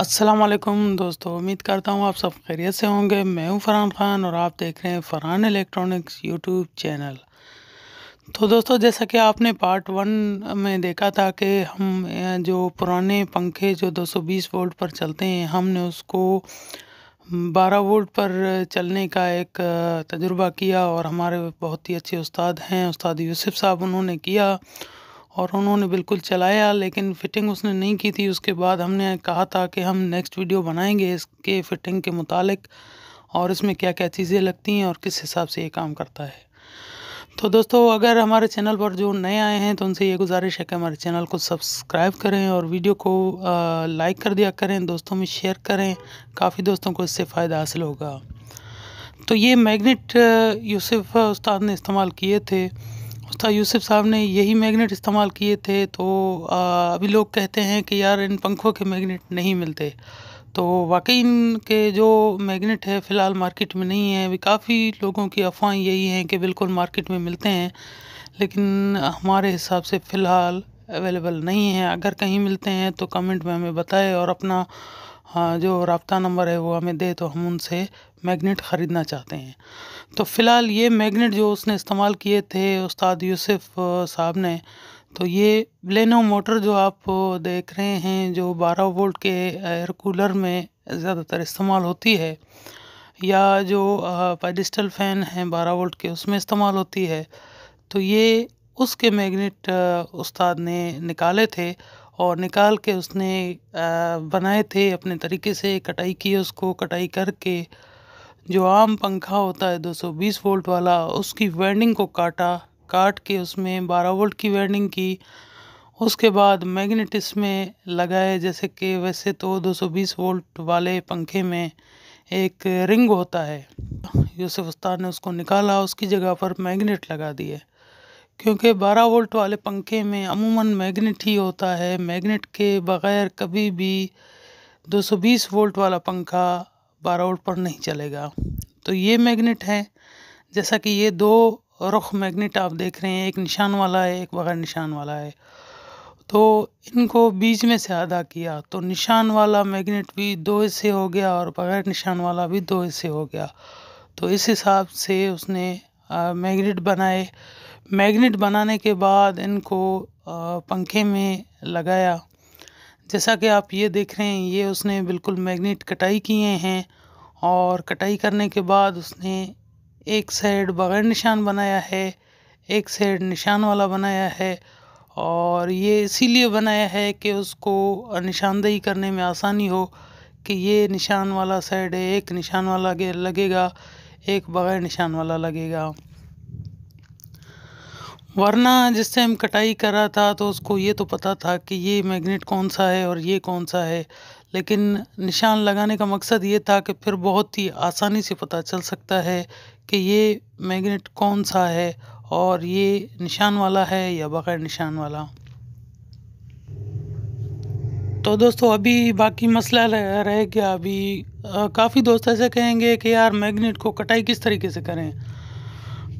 अस्सलाम वालेकुम दोस्तों उम्मीद करता हूँ आप सब खैरियत से होंगे मैं हूँ फ़रहान ख़ान और आप देख रहे हैं फ़रहान इलेक्ट्रॉनिक्स यूट्यूब चैनल तो दोस्तों जैसा कि आपने पार्ट वन में देखा था कि हम जो पुराने पंखे जो 220 वोल्ट पर चलते हैं हमने उसको 12 वोल्ट पर चलने का एक तजुर्बा किया और हमारे बहुत ही अच्छे उस्ताद हैं उस्ताद यूसुफ साहब उन्होंने किया और उन्होंने बिल्कुल चलाया लेकिन फ़िटिंग उसने नहीं की थी उसके बाद हमने कहा था कि हम नेक्स्ट वीडियो बनाएंगे इसके फ़िटिंग के मुतालिक और इसमें क्या क्या चीज़ें लगती हैं और किस हिसाब से ये काम करता है तो दोस्तों अगर हमारे चैनल पर जो नए आए हैं तो उनसे ये गुजारिश है कि हमारे चैनल को सब्सक्राइब करें और वीडियो को लाइक कर दिया करें दोस्तों में शेयर करें काफ़ी दोस्तों को इससे फ़ायदा हासिल होगा तो ये मैग्नेट यूसुफ उस्ताद ने इस्तेमाल किए थे उस्ताद यूसुफ साहब ने यही मैग्नेट इस्तेमाल किए थे तो आ, अभी लोग कहते हैं कि यार इन पंखों के मैग्नेट नहीं मिलते तो वाकई इनके जो मैग्नेट है फ़िलहाल मार्केट में नहीं है अभी काफ़ी लोगों की अफवाहें यही हैं कि बिल्कुल मार्केट में मिलते हैं लेकिन हमारे हिसाब से फ़िलहाल अवेलेबल नहीं है अगर कहीं मिलते हैं तो कमेंट में हमें बताएं और अपना हाँ जो रबता नंबर है वो हमें दे तो हम उनसे मैग्नेट ख़रीदना चाहते हैं तो फ़िलहाल ये मैग्नेट जो उसने इस्तेमाल किए थे उस्ताद यूसुफ साहब ने तो ये लेनो मोटर जो आप देख रहे हैं जो 12 वोल्ट के एयर कूलर में ज़्यादातर इस्तेमाल होती है या जो पेडिस्टल फ़ैन हैं 12 वोल्ट के उसमें इस्तेमाल होती है तो ये उसके मैग्नेट उस्ताद ने निकाले थे और निकाल के उसने बनाए थे अपने तरीके से कटाई की उसको कटाई करके जो आम पंखा होता है 220 वोल्ट वाला उसकी वेंडिंग को काटा काट के उसमें 12 वोल्ट की वेंडिंग की उसके बाद मैगनेट इसमें लगाए जैसे कि वैसे तो 220 वोल्ट वाले पंखे में एक रिंग होता है यूसुफ उस्ताद ने उसको निकाला उसकी जगह पर मैग्नेट लगा दिए क्योंकि 12 वोल्ट वाले पंखे में अमूमन मैग्नेट ही होता है मैग्नेट के बगैर कभी भी 220 वोल्ट वाला पंखा 12 वोल्ट पर नहीं चलेगा तो ये मैग्नेट है जैसा कि ये दो रुख मैग्नेट आप देख रहे हैं एक निशान वाला है एक बगैर निशान वाला है तो इनको बीच में से आधा किया तो निशान वाला मैग्नेट भी दो हिस्से हो गया और बगैर निशान वाला भी दो हिस्से हो गया तो इस हिसाब से उसने मैग्नेट बनाए मैग्नेट बनाने के बाद इनको पंखे में लगाया जैसा कि आप ये देख रहे हैं ये उसने बिल्कुल मैग्नेट कटाई किए हैं और कटाई करने के बाद उसने एक साइड बगैर निशान बनाया है एक साइड निशान वाला बनाया है और ये इसीलिए बनाया है कि उसको निशानदेही करने में आसानी हो कि ये निशान वाला साइड है एक निशान वाला लगेगा एक बगैर निशान वाला लगेगा वरना जिस टाइम कटाई कर रहा था तो उसको ये तो पता था कि ये मैग्नेट कौन सा है और ये कौन सा है लेकिन निशान लगाने का मकसद ये था कि फिर बहुत ही आसानी से पता चल सकता है कि ये मैग्नेट कौन सा है और ये निशान वाला है या बग़ैर निशान वाला तो दोस्तों अभी बाकी मसला रह गया अभी काफ़ी दोस्त ऐसे कहेंगे कि यार मैग्नेट को कटाई किस तरीके से करें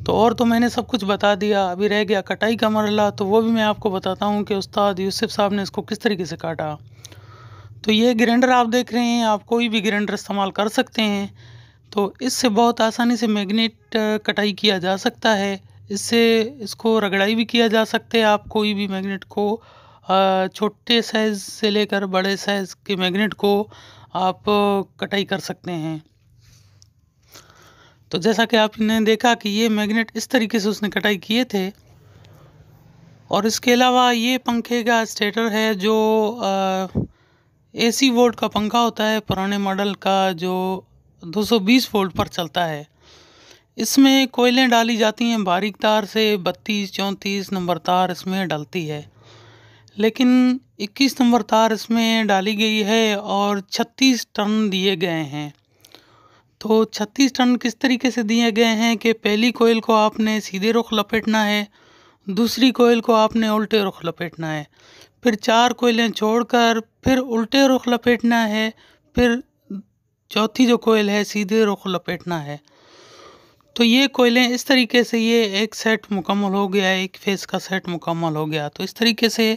तो और तो मैंने सब कुछ बता दिया अभी रह गया कटाई का मरला तो वो भी मैं आपको बताता हूँ कि उस्ताद यूसुफ साहब ने इसको किस तरीके से काटा तो ये ग्रेंडर आप देख रहे हैं आप कोई भी ग्रेंडर इस्तेमाल कर सकते हैं तो इससे बहुत आसानी से मैग्नेट कटाई किया जा सकता है इससे इसको रगड़ाई भी किया जा सकता है आप कोई भी मैग्नेट को छोटे साइज़ से लेकर बड़े साइज़ के मैग्नेट को आप कटाई कर सकते हैं तो जैसा कि आपने देखा कि ये मैग्नेट इस तरीके से उसने कटाई किए थे और इसके अलावा ये पंखे का स्टेटर है जो ए सी वोल्ट का पंखा होता है पुराने मॉडल का जो 220 वोल्ट पर चलता है इसमें कोयलें डाली जाती हैं बारीक तार से बत्तीस चौंतीस नंबर तार इसमें डलती है लेकिन 21 नंबर तार इसमें डाली गई है और 36 टन दिए गए हैं तो 36 टन किस तरीके से दिए गए हैं कि पहली कोयल को आपने सीधे रुख लपेटना है दूसरी कोयल को आपने उल्टे रुख लपेटना है फिर चार कोयलें छोड़कर फिर उल्टे रुख लपेटना है फिर चौथी जो कोयल है सीधे रुख लपेटना है तो ये कोयलें इस तरीके से ये एक सेट मुकम्मल हो गया एक फेस का सेट मुकम्मल हो गया तो इस तरीके से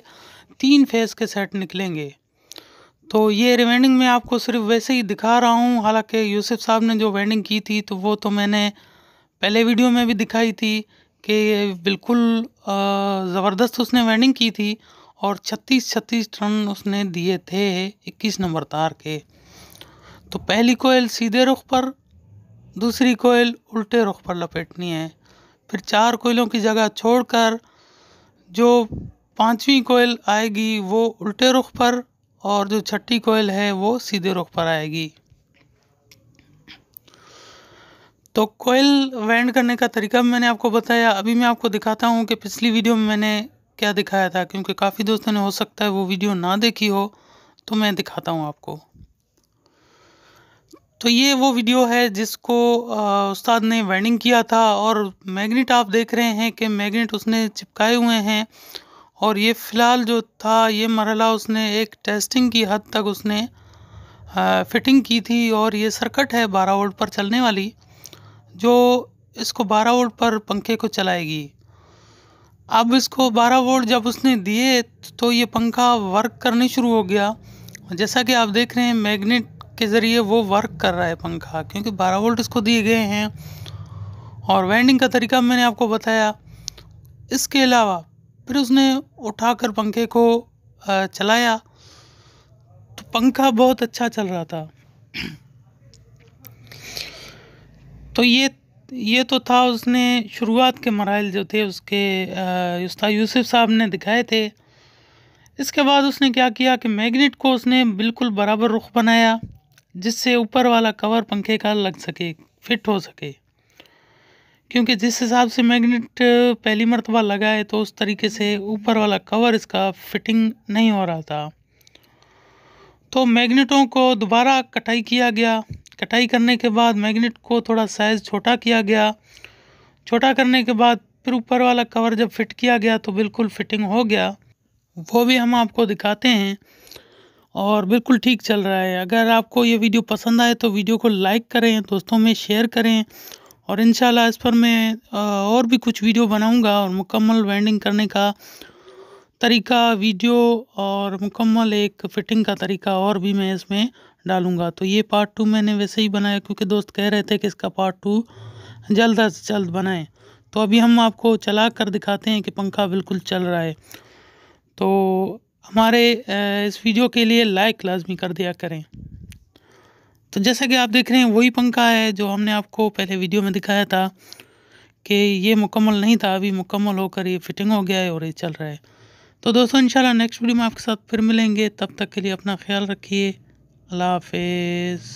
तीन फेस के सेट निकलेंगे तो ये रिवेंडिंग मैं आपको सिर्फ वैसे ही दिखा रहा हूँ हालांकि यूसुफ साहब ने जो वेंडिंग की थी तो वो तो मैंने पहले वीडियो में भी दिखाई थी कि बिल्कुल ज़बरदस्त उसने वेंडिंग की थी और 36 36 टर्न उसने दिए थे 21 नंबर तार के तो पहली कोयल सीधे रुख पर दूसरी कोयल उल्टे रुख पर लपेटनी है फिर चार कोयलों की जगह छोड़ जो पाँचवीं कोयल आएगी वो उल्टे रुख पर और जो छठी कोयल है वो सीधे रुख पर आएगी तो कोयल वैंड करने का तरीका मैंने आपको बताया अभी मैं आपको दिखाता हूँ कि पिछली वीडियो में मैंने क्या दिखाया था क्योंकि काफ़ी दोस्तों ने हो सकता है वो वीडियो ना देखी हो तो मैं दिखाता हूँ आपको तो ये वो वीडियो है जिसको उस्ताद ने वेंडिंग किया था और मैग्नेट आप देख रहे हैं कि मैग्नेट उसने चिपकाए हुए हैं और ये फ़िलहाल जो था ये मरला उसने एक टेस्टिंग की हद तक उसने फिटिंग की थी और ये सर्कट है 12 वोल्ट पर चलने वाली जो इसको 12 वोल्ट पर पंखे को चलाएगी अब इसको 12 वोल्ट जब उसने दिए तो ये पंखा वर्क करने शुरू हो गया जैसा कि आप देख रहे हैं मैग्नेट के ज़रिए वो वर्क कर रहा है पंखा क्योंकि 12 वोल्ट इसको दिए गए हैं और वाइंडिंग का तरीका मैंने आपको बताया इसके अलावा फिर उसने उठाकर पंखे को चलाया तो पंखा बहुत अच्छा चल रहा था तो ये ये तो था उसने शुरुआत के मराइल जो थे उसके उस्ताद यूसुफ साहब ने दिखाए थे इसके बाद उसने क्या किया कि मैग्नेट को उसने बिल्कुल बराबर रुख बनाया जिससे ऊपर वाला कवर पंखे का लग सके फिट हो सके क्योंकि जिस हिसाब से मैग्नेट पहली मरतबा लगा है तो उस तरीके से ऊपर वाला कवर इसका फिटिंग नहीं हो रहा था तो मैग्नेटों को दोबारा कटाई किया गया कटाई करने के बाद मैग्नेट को थोड़ा साइज़ छोटा किया गया छोटा करने के बाद फिर ऊपर वाला कवर जब फिट किया गया तो बिल्कुल फिटिंग हो गया वो भी हम आपको दिखाते हैं और बिल्कुल ठीक चल रहा है अगर आपको ये वीडियो पसंद आए तो वीडियो को लाइक करें दोस्तों में शेयर करें और इन इस पर मैं और भी कुछ वीडियो बनाऊंगा और मुकम्मल वेंडिंग करने का तरीका वीडियो और मुकम्मल एक फ़िटिंग का तरीका और भी मैं इसमें डालूंगा तो ये पार्ट टू मैंने वैसे ही बनाया क्योंकि दोस्त कह रहे थे कि इसका पार्ट टू जल्द अज जल्द बनाएं तो अभी हम आपको चला कर दिखाते हैं कि पंखा बिल्कुल चल रहा है तो हमारे इस वीडियो के लिए लाइक लाजमी कर दिया करें तो जैसा कि आप देख रहे हैं वही पंखा है जो हमने आपको पहले वीडियो में दिखाया था कि ये मुकम्मल नहीं था अभी मुकम्मल होकर ये फिटिंग हो गया है और ये चल रहा है तो दोस्तों इंशाल्लाह नेक्स्ट वीडियो में आपके साथ फिर मिलेंगे तब तक के लिए अपना ख्याल रखिए अल्लाह हाफिज़